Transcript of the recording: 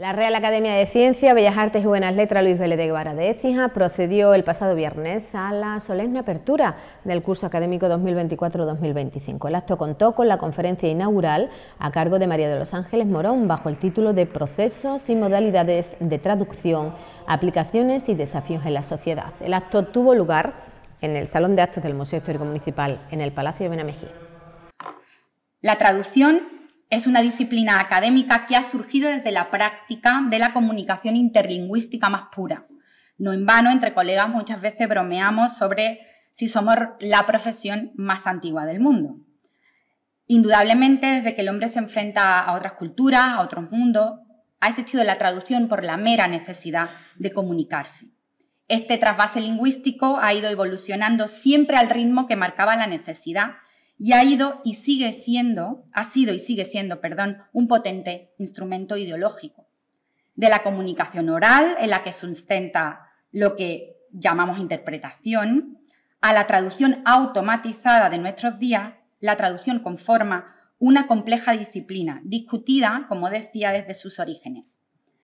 La Real Academia de Ciencia, Bellas Artes y Buenas Letras Luis Vélez de Guevara de Écija procedió el pasado viernes a la solemne apertura del curso académico 2024-2025. El acto contó con la conferencia inaugural a cargo de María de los Ángeles Morón bajo el título de Procesos y modalidades de traducción, aplicaciones y desafíos en la sociedad. El acto tuvo lugar en el Salón de Actos del Museo Histórico Municipal en el Palacio de Benamejí. La traducción es una disciplina académica que ha surgido desde la práctica de la comunicación interlingüística más pura. No en vano, entre colegas muchas veces bromeamos sobre si somos la profesión más antigua del mundo. Indudablemente, desde que el hombre se enfrenta a otras culturas, a otros mundos, ha existido la traducción por la mera necesidad de comunicarse. Este trasvase lingüístico ha ido evolucionando siempre al ritmo que marcaba la necesidad y ha ido y sigue siendo, ha sido y sigue siendo, perdón, un potente instrumento ideológico de la comunicación oral en la que sustenta lo que llamamos interpretación, a la traducción automatizada de nuestros días, la traducción conforma una compleja disciplina, discutida, como decía, desde sus orígenes.